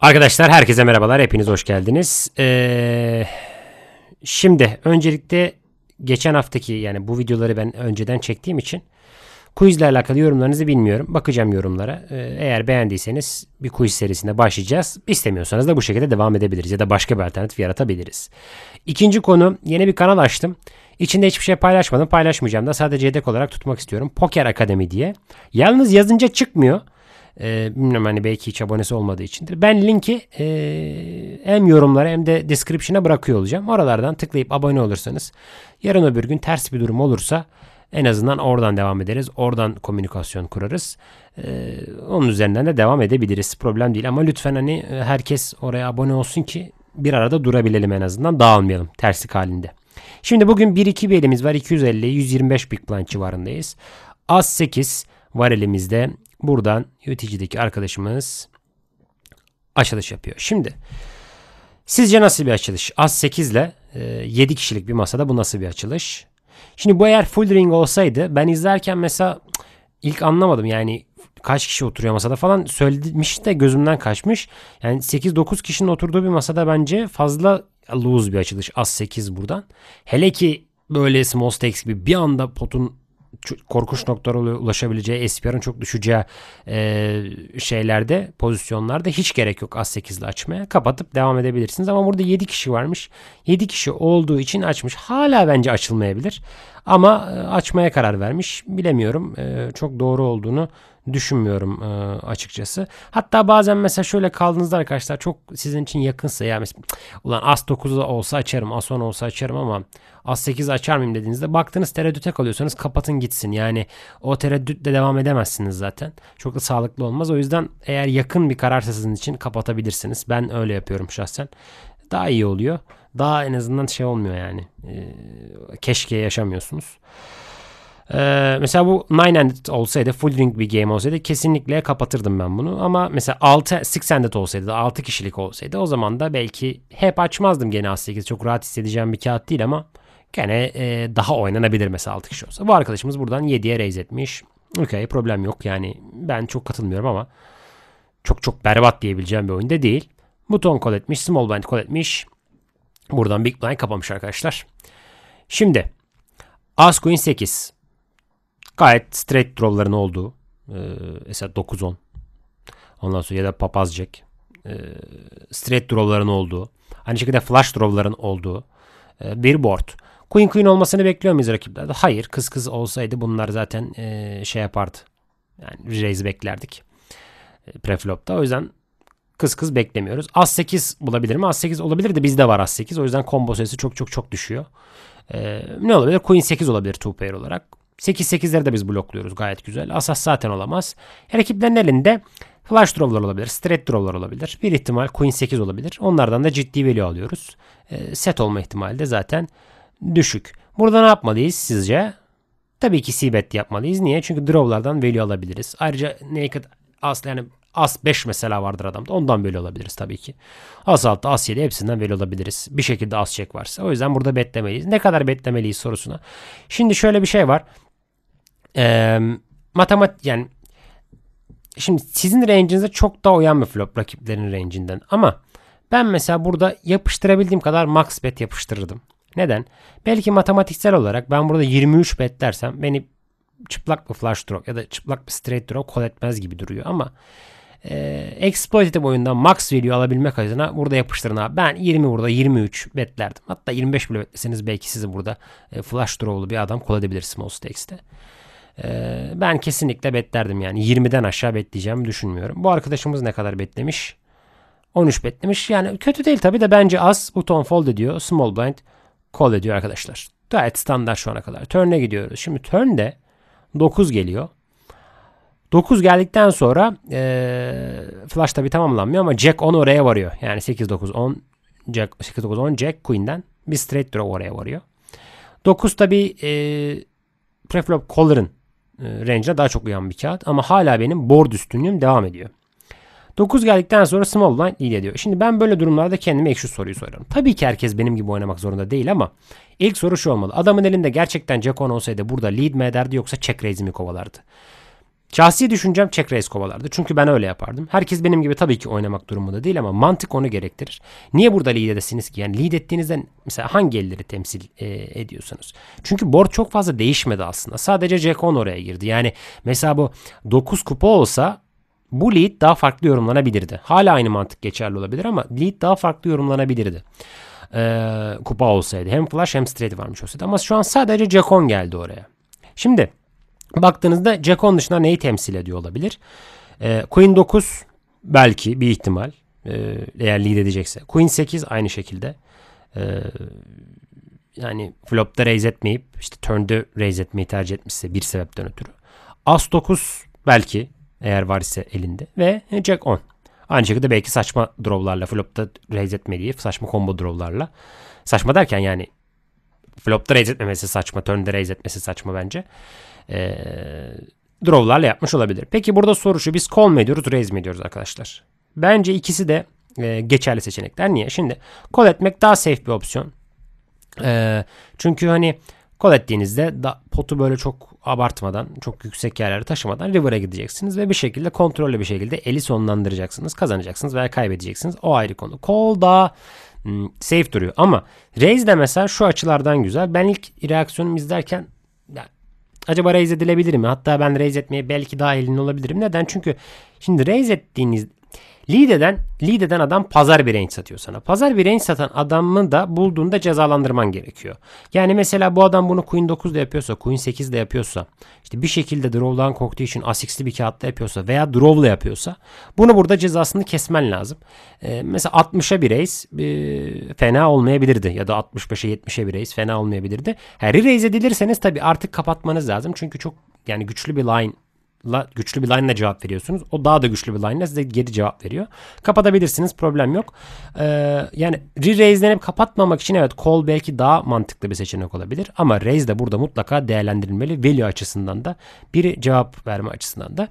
Arkadaşlar herkese merhabalar. Hepiniz hoş geldiniz. Ee, şimdi öncelikle geçen haftaki yani bu videoları ben önceden çektiğim için quizle alakalı yorumlarınızı bilmiyorum. Bakacağım yorumlara. Ee, eğer beğendiyseniz bir quiz serisinde başlayacağız. İstemiyorsanız da bu şekilde devam edebiliriz ya da başka bir alternatif yaratabiliriz. İkinci konu yeni bir kanal açtım. İçinde hiçbir şey paylaşmadım. Paylaşmayacağım da sadece yedek olarak tutmak istiyorum. Poker Akademi diye. Yalnız yazınca çıkmıyor. E, bilmiyorum hani belki hiç abonesi olmadığı içindir. Ben linki e, hem yorumlara hem de description'a bırakıyor olacağım. Oralardan tıklayıp abone olursanız yarın öbür gün ters bir durum olursa en azından oradan devam ederiz. Oradan komünikasyon kurarız. Ee, onun üzerinden de devam edebiliriz. Problem değil ama lütfen hani e, herkes oraya abone olsun ki bir arada durabilelim en azından. Dağılmayalım terslik halinde. Şimdi bugün 1-2 bir elimiz var. 250-125 Big Plan civarındayız. Az 8 var elimizde. Buradan yöneticideki arkadaşımız açılış yapıyor. Şimdi sizce nasıl bir açılış? Az 8 ile 7 e, kişilik bir masada bu nasıl bir açılış? Şimdi bu eğer full ring olsaydı ben izlerken mesela ilk anlamadım yani kaç kişi oturuyor masada falan söylemiş de gözümden kaçmış. Yani 8-9 kişinin oturduğu bir masada bence fazla loose bir açılış. Az 8 buradan. Hele ki böyle small stakes gibi bir anda potun korkunç noktalara ulaşabileceği, SPR'ın çok düşeceği e, şeylerde, pozisyonlarda hiç gerek yok az 8'li açmaya. Kapatıp devam edebilirsiniz ama burada 7 kişi varmış. 7 kişi olduğu için açmış. Hala bence açılmayabilir ama e, açmaya karar vermiş. Bilemiyorum. E, çok doğru olduğunu düşünmüyorum e, açıkçası. Hatta bazen mesela şöyle kaldığınızda arkadaşlar çok sizin için yakınsa yani mesela ulan As9 olsa açarım, As10 olsa açarım ama As8 açar mıyım dediğinizde baktınız tereddüte kalıyorsanız kapatın gitsin. Yani o tereddütle devam edemezsiniz zaten. Çok da sağlıklı olmaz. O yüzden eğer yakın bir kararsa sizin için kapatabilirsiniz. Ben öyle yapıyorum şahsen. Daha iyi oluyor. Daha en azından şey olmuyor yani. E, keşke yaşamıyorsunuz. Ee, mesela bu Nine Ended olsaydı full ring bir game olsaydı kesinlikle kapatırdım ben bunu. Ama mesela 6 Six Ended olsaydı 6 kişilik olsaydı o zaman da belki hep açmazdım gene A8. Çok rahat hissedeceğim bir kağıt değil ama gene e, daha oynanabilir mesela 6 kişi olsa. Bu arkadaşımız buradan 7'ye raise etmiş. Okey problem yok yani ben çok katılmıyorum ama çok çok berbat diyebileceğim bir oyunda değil. Buton kol etmiş, small blind kol etmiş. Buradan big blind kapamış arkadaşlar. Şimdi As Queen 8. Gayet straight draw'ların olduğu. E, mesela 9-10. Ondan sonra ya da papaz jack. E, straight draw'ların olduğu. Aynı şekilde Flush draw'ların olduğu. E, bir board. Queen Queen olmasını bekliyor muyuz rakiplerde? Hayır. Kız kız olsaydı bunlar zaten e, şey yapardı. Yani raise beklerdik. E, preflop'ta. O yüzden kız kız beklemiyoruz. As 8 bulabilir mi? As 8 olabilir de bizde var As 8. O yüzden combo sayısı çok çok çok düşüyor. Ee, ne olabilir? Queen 8 olabilir two pair olarak. 8-8'leri de biz blokluyoruz gayet güzel. Asas zaten olamaz. Her Rakiplerin elinde flash drawlar olabilir, straight drawlar olabilir. Bir ihtimal queen 8 olabilir. Onlardan da ciddi value alıyoruz. Ee, set olma ihtimali de zaten düşük. Burada ne yapmalıyız sizce? Tabii ki c-bet yapmalıyız. Niye? Çünkü drawlardan value alabiliriz. Ayrıca naked as yani as 5 mesela vardır adamda. Ondan böyle alabiliriz tabii ki. As 6, as 7 hepsinden böyle alabiliriz. Bir şekilde as çek varsa. O yüzden burada betlemeliyiz. Ne kadar betlemeliyiz sorusuna. Şimdi şöyle bir şey var e, matematik yani şimdi sizin range'inize çok daha uyan bir flop rakiplerin range'inden ama ben mesela burada yapıştırabildiğim kadar max bet yapıştırırdım. Neden? Belki matematiksel olarak ben burada 23 bet dersem beni çıplak bir flash draw ya da çıplak bir straight draw kol etmez gibi duruyor ama e, exploitative oyunda max value alabilmek adına burada yapıştırın abi. Ben 20 burada 23 betlerdim. Hatta 25 bile betleseniz belki sizi burada e, flash draw'lu bir adam kol edebilir Small stakes'te. Ee, ben kesinlikle betlerdim yani. 20'den aşağı betleyeceğimi düşünmüyorum. Bu arkadaşımız ne kadar betlemiş? 13 betlemiş. Yani kötü değil tabii de bence az. Buton fold ediyor. Small blind call ediyor arkadaşlar. Gayet standart şu ana kadar. Turn'e gidiyoruz. Şimdi turn'de 9 geliyor. 9 geldikten sonra ee, flash tabi tamamlanmıyor ama Jack 10 oraya varıyor. Yani 8 9 10 Jack 8 9 10 Jack Queen'den bir straight draw oraya varıyor. 9 tabi ee, preflop caller'ın e, range'e daha çok uyan bir kağıt. Ama hala benim board üstünlüğüm devam ediyor. 9 geldikten sonra small blind lead ediyor. Şimdi ben böyle durumlarda kendime ekşi soruyu soruyorum. Tabii ki herkes benim gibi oynamak zorunda değil ama ilk soru şu olmalı. Adamın elinde gerçekten Jackon olsaydı burada lead mi ederdi yoksa check raise mi kovalardı? Şahsi düşüncem check raise kovalardı. Çünkü ben öyle yapardım. Herkes benim gibi tabii ki oynamak durumunda değil ama mantık onu gerektirir. Niye burada lead edesiniz ki? Yani lead ettiğinizde mesela hangi elleri temsil e, ediyorsunuz? Çünkü board çok fazla değişmedi aslında. Sadece Jack 10 oraya girdi. Yani mesela bu 9 kupa olsa bu lead daha farklı yorumlanabilirdi. Hala aynı mantık geçerli olabilir ama lead daha farklı yorumlanabilirdi. Ee, kupa olsaydı. Hem flush hem straight varmış olsaydı. Ama şu an sadece Jack 10 geldi oraya. Şimdi Baktığınızda Jackon dışında neyi temsil ediyor olabilir? E, Queen 9 belki bir ihtimal e, eğer lead edecekse. Queen 8 aynı şekilde. E, yani flop'ta raise etmeyip işte turn'da raise etmeyi tercih etmişse bir sebepten ötürü. As 9 belki eğer var ise elinde ve e, Jack 10. Aynı şekilde belki saçma drawlarla flop'ta raise etmediği saçma combo drawlarla. Saçma derken yani flop'ta raise etmemesi saçma, turn'da raise etmesi saçma bence e, drawlarla yapmış olabilir. Peki burada soru şu biz call mı ediyoruz raise mi ediyoruz arkadaşlar? Bence ikisi de e, geçerli seçenekler. Niye? Şimdi call etmek daha safe bir opsiyon. E, çünkü hani call ettiğinizde da, potu böyle çok abartmadan, çok yüksek yerlere taşımadan river'a gideceksiniz ve bir şekilde kontrollü bir şekilde eli sonlandıracaksınız, kazanacaksınız veya kaybedeceksiniz. O ayrı konu. Call daha ım, safe duruyor ama raise de mesela şu açılardan güzel. Ben ilk reaksiyonumu izlerken yani acaba raise edilebilir mi? Hatta ben raise etmeye belki daha elin olabilirim. Neden? Çünkü şimdi raise ettiğiniz Lead eden, lead eden adam pazar bir range satıyor sana. Pazar bir range satan adamı da bulduğunda cezalandırman gerekiyor. Yani mesela bu adam bunu Queen 9'da yapıyorsa, Queen 8'de yapıyorsa, işte bir şekilde drawdown için Asix'li bir kağıtta yapıyorsa veya draw'la yapıyorsa bunu burada cezasını kesmen lazım. Ee, mesela 60'a bir raise e, fena olmayabilirdi ya da 65'e 70'e bir raise fena olmayabilirdi. Her raise edilirseniz tabii artık kapatmanız lazım. Çünkü çok yani güçlü bir line güçlü bir linele cevap veriyorsunuz. O daha da güçlü bir linele size geri cevap veriyor. Kapatabilirsiniz. Problem yok. Ee, yani re-raise'lenip kapatmamak için evet call belki daha mantıklı bir seçenek olabilir. Ama raise de burada mutlaka değerlendirilmeli. Value açısından da biri cevap verme açısından da.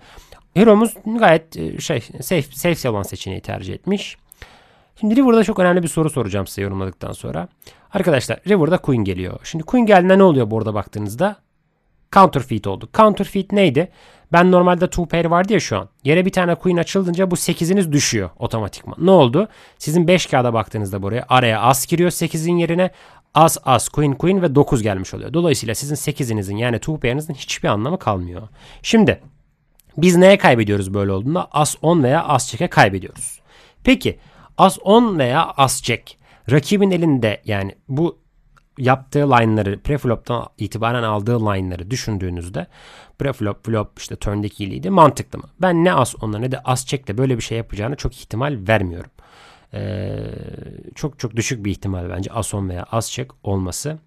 Hero'muz gayet e, şey safe, safe olan seçeneği tercih etmiş. Şimdi River'da çok önemli bir soru soracağım size yorumladıktan sonra. Arkadaşlar River'da Queen geliyor. Şimdi Queen geldiğinde ne oluyor burada baktığınızda? counterfeit oldu. Counterfeit neydi? Ben normalde 2 pair vardı ya şu an. Yere bir tane queen açıldınca bu 8'iniz düşüyor otomatikman. Ne oldu? Sizin 5 kağıda baktığınızda buraya araya as giriyor 8'in yerine. As as queen queen ve 9 gelmiş oluyor. Dolayısıyla sizin 8'inizin yani 2 pair'inizin hiçbir anlamı kalmıyor. Şimdi biz neye kaybediyoruz böyle olduğunda? As 10 veya as check'e kaybediyoruz. Peki as 10 veya as check rakibin elinde yani bu yaptığı line'ları preflop'tan itibaren aldığı line'ları düşündüğünüzde preflop flop işte turndeki iyiliğiydi mantıklı mı? Ben ne as ona ne de as çekle böyle bir şey yapacağını çok ihtimal vermiyorum. Ee, çok çok düşük bir ihtimal bence ason veya as çek olması.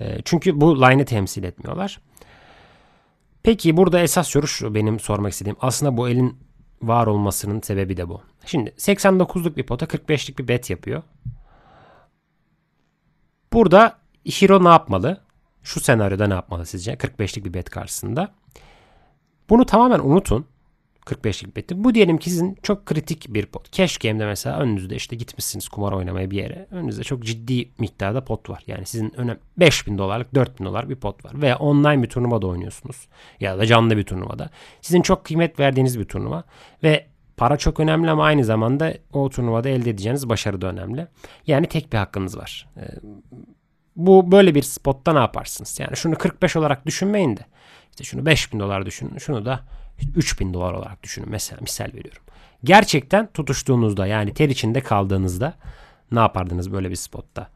Ee, çünkü bu line'ı temsil etmiyorlar. Peki burada esas soru şu benim sormak istediğim. Aslında bu elin var olmasının sebebi de bu. Şimdi 89'luk bir pota 45'lik bir bet yapıyor. Burada Hiro ne yapmalı? Şu senaryoda ne yapmalı sizce? 45'lik bir bet karşısında. Bunu tamamen unutun. 45'lik beti. Bu diyelim ki sizin çok kritik bir pot. Cash game'de mesela önünüzde işte gitmişsiniz kumar oynamaya bir yere. Önünüzde çok ciddi miktarda pot var. Yani sizin önem 5000 dolarlık 4000 dolar bir pot var. Veya online bir turnuvada oynuyorsunuz. Ya da canlı bir turnuvada. Sizin çok kıymet verdiğiniz bir turnuva. Ve Para çok önemli ama aynı zamanda o turnuvada elde edeceğiniz başarı da önemli. Yani tek bir hakkınız var. Ee, bu böyle bir spotta ne yaparsınız? Yani şunu 45 olarak düşünmeyin de. İşte şunu 5000 dolar düşünün. Şunu da 3000 dolar olarak düşünün. Mesela misal veriyorum. Gerçekten tutuştuğunuzda yani ter içinde kaldığınızda ne yapardınız böyle bir spotta?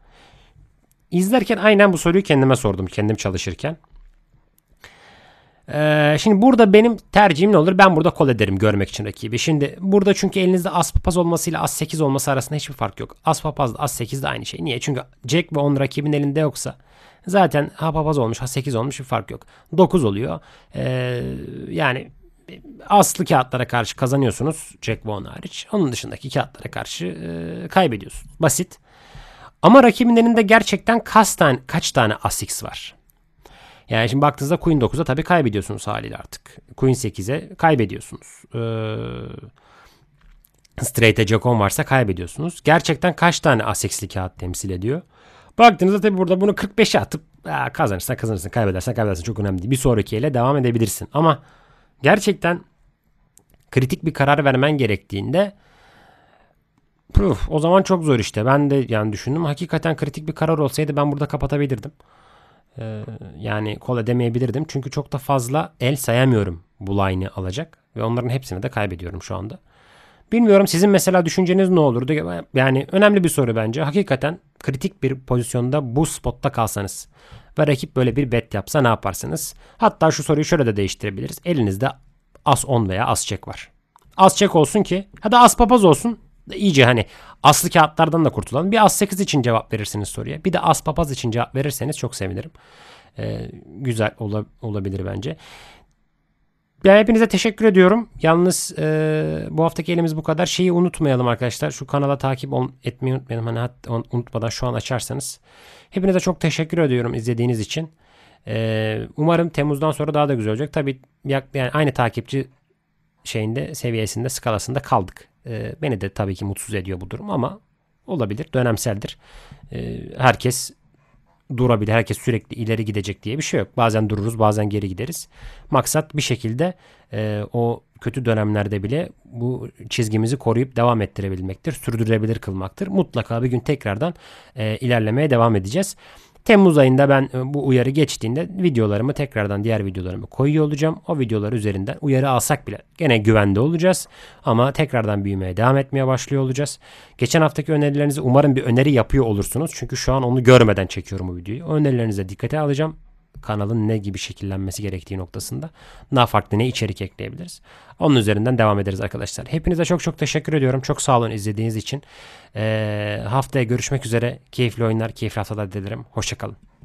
İzlerken aynen bu soruyu kendime sordum kendim çalışırken. Ee, şimdi burada benim tercihim ne olur? Ben burada kol ederim görmek için rakibi. Şimdi burada çünkü elinizde as papaz olmasıyla as 8 olması arasında hiçbir fark yok. As papaz as 8 de aynı şey. Niye? Çünkü Jack ve 10 rakibin elinde yoksa zaten ha papaz olmuş ha 8 olmuş bir fark yok. 9 oluyor. Ee, yani aslı kağıtlara karşı kazanıyorsunuz Jack ve Vaughn hariç. Onun dışındaki kağıtlara karşı e, kaybediyorsun. Basit. Ama rakibin elinde gerçekten kaç tane, kaç tane Asix var? Yani şimdi baktığınızda Queen 9'a tabii kaybediyorsunuz haliyle artık. Queen 8'e kaybediyorsunuz. Ee, straight'e Jokon varsa kaybediyorsunuz. Gerçekten kaç tane A8'li kağıt temsil ediyor? Baktığınızda tabii burada bunu 45'e atıp aa, kazanırsan kazanırsın, kaybedersen kaybedersin çok önemli değil. Bir sonraki ele devam edebilirsin. Ama gerçekten kritik bir karar vermen gerektiğinde Puf, o zaman çok zor işte. Ben de yani düşündüm. Hakikaten kritik bir karar olsaydı ben burada kapatabilirdim. Ee, yani kol edemeyebilirdim. Çünkü çok da fazla el sayamıyorum bu line'ı alacak. Ve onların hepsini de kaybediyorum şu anda. Bilmiyorum sizin mesela düşünceniz ne olurdu? Yani önemli bir soru bence. Hakikaten kritik bir pozisyonda bu spotta kalsanız ve rakip böyle bir bet yapsa ne yaparsınız? Hatta şu soruyu şöyle de değiştirebiliriz. Elinizde as 10 veya as çek var. As çek olsun ki ya da as papaz olsun iyice hani aslı kağıtlardan da kurtulan Bir As8 için cevap verirsiniz soruya. Bir de As papaz için cevap verirseniz çok sevinirim. Ee, güzel ola, olabilir bence. Ben hepinize teşekkür ediyorum. Yalnız e, bu haftaki elimiz bu kadar. Şeyi unutmayalım arkadaşlar. Şu kanala takip ol, etmeyi unutmayalım. Hani hat, unutmadan şu an açarsanız. Hepinize çok teşekkür ediyorum izlediğiniz için. E, umarım Temmuz'dan sonra daha da güzel olacak. Tabii yani aynı takipçi şeyinde seviyesinde skalasında kaldık. Ee, beni de tabii ki mutsuz ediyor bu durum ama olabilir. Dönemseldir. Ee, herkes durabilir. Herkes sürekli ileri gidecek diye bir şey yok. Bazen dururuz bazen geri gideriz. Maksat bir şekilde e, o kötü dönemlerde bile bu çizgimizi koruyup devam ettirebilmektir. Sürdürülebilir kılmaktır. Mutlaka bir gün tekrardan e, ilerlemeye devam edeceğiz. Temmuz ayında ben e, bu uyarı geçtiğinde videolarımı tekrardan diğer videolarımı koyuyor olacağım. O videolar üzerinden uyarı alsak bile gene güvende olacağız. Ama tekrardan büyümeye devam etmeye başlıyor olacağız. Geçen haftaki önerilerinizi umarım bir öneri yapıyor olursunuz. Çünkü şu an onu görmeden çekiyorum bu videoyu. O önerilerinize dikkate alacağım kanalın ne gibi şekillenmesi gerektiği noktasında daha farklı ne içerik ekleyebiliriz. Onun üzerinden devam ederiz arkadaşlar. Hepinize çok çok teşekkür ediyorum. Çok sağ olun izlediğiniz için. Ee, haftaya görüşmek üzere. Keyifli oyunlar, keyifli haftalar dilerim. Hoşçakalın.